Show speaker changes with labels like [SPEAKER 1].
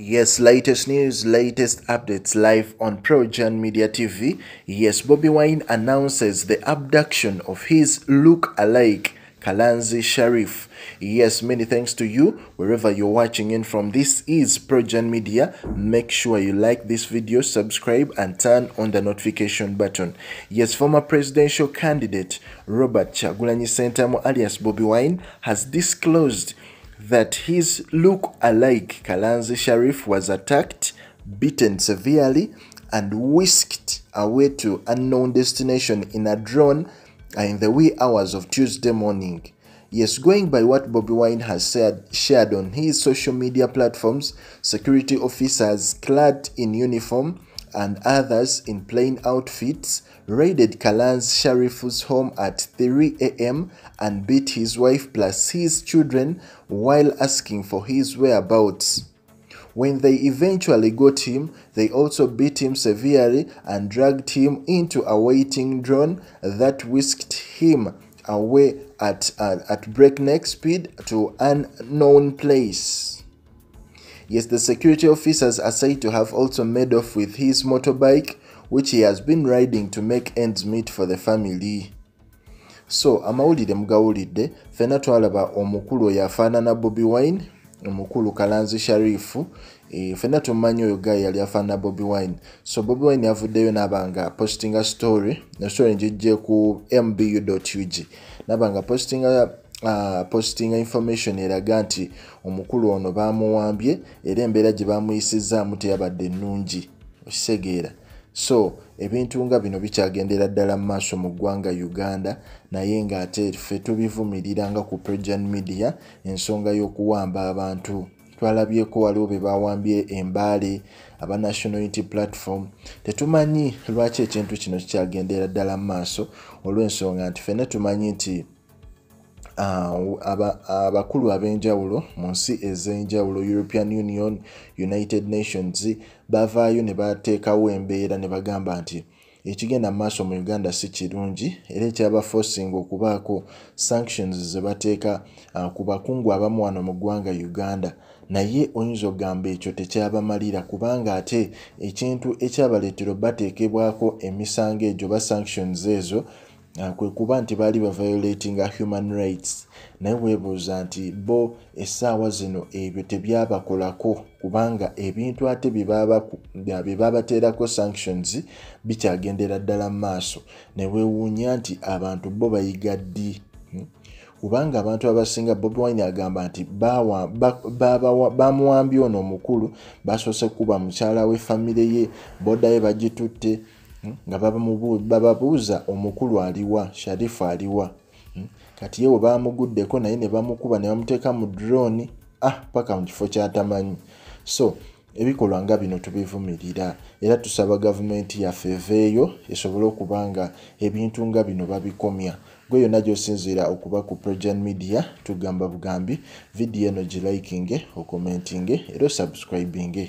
[SPEAKER 1] Yes, latest news, latest updates live on ProGen Media TV. Yes, Bobby Wine announces the abduction of his look-alike Kalanzi Sharif. Yes, many thanks to you wherever you're watching in from. This is ProGen Media. Make sure you like this video, subscribe, and turn on the notification button. Yes, former presidential candidate Robert Chagulanyi Sentamu alias Bobby Wine has disclosed that his look-alike Kalanzi Sharif was attacked, beaten severely, and whisked away to unknown destination in a drone in the wee hours of Tuesday morning. Yes, going by what Bobby Wine has said, shared on his social media platforms, security officers clad in uniform and others in plain outfits raided Kalan's sheriff's home at 3 a.m. and beat his wife plus his children while asking for his whereabouts. When they eventually got him, they also beat him severely and dragged him into a waiting drone that whisked him away at, uh, at breakneck speed to an unknown place. Yes, the security officers are said to have also made off with his motorbike, which he has been riding to make ends meet for the family. So amawulire mugawulidde fena twalaba omukulu oyo afaanana Wine omukulu Kalanzi Sharifu e, fena tumanyi oyo gayi yali afaanana Bobby Wine so Bobby Wine yavuddeyo naba nga postinga story na story ngijje ku mbu.ug naba postinga Ah, postinga information eraga nti omukulu ono bamuwambye era embeera gye bamuyisizaamu teyabadde ennungi okitegeera so ebintu nga bino bikyagendera ddala mu maaso mu ggwanga uganda naye ngaate ffe tubivumirira nga ku pregian media ensonga y'okuwamba abantu twalabyeko waliwo be bawambye embaale aba national unity platform tetumanyi lwaki ekintu kino kikyagendera ddala mu maaso olw'ensonga nti ffenna tumanyi nti fena, tumanyiti, abakulu ab'enjawulo mu nsi ez'enjawulo european union united nations bavaayo ne bateekawo embeera ne bagamba nti ekigenda mu maaso mu uganda si kirungi era ekyabafosinga okubaako sanctions zebateeka ah, ku bakungu abamu wano mu ggwanga uganda naye oyinza okugamba ekyo tekyabamalira kubanga ate ekintu ekyabaleetera bateekebwako emisango egyo oba sanctions ezo Ah, kwekuba nti baali ba violatinga human rights naye webuuza nti bo essaawa zino ebyo tebyabakolako kubanga ebintu ate bye babateerako sanctions bikyagendera ddala mu maaso newewuunya nti abantu bo bayiga ddi hmm? kubanga abantu abasinga bobiwine agamba nti bamuwambi ono omukulu basoose kuba mukyala we famire ye bodaye bagitutte Hmm? nga bababuuza omukulu aliwa sharifu aliwa hmm? kati yewe bamuguddeko naye nebamukuba nebamuteeka mu drooni ah paka mu kifo kyatamanyi so ebikolwa nga bino tubivumirira era tusaba gavumenti yaffe eveeyo esobole okuba nga ebintu nga bino babikomya gwe yonna gyosinziira okuba ku progen media tugamba bugambi vidiyo eno gilikinge okomentinge era osubscribinge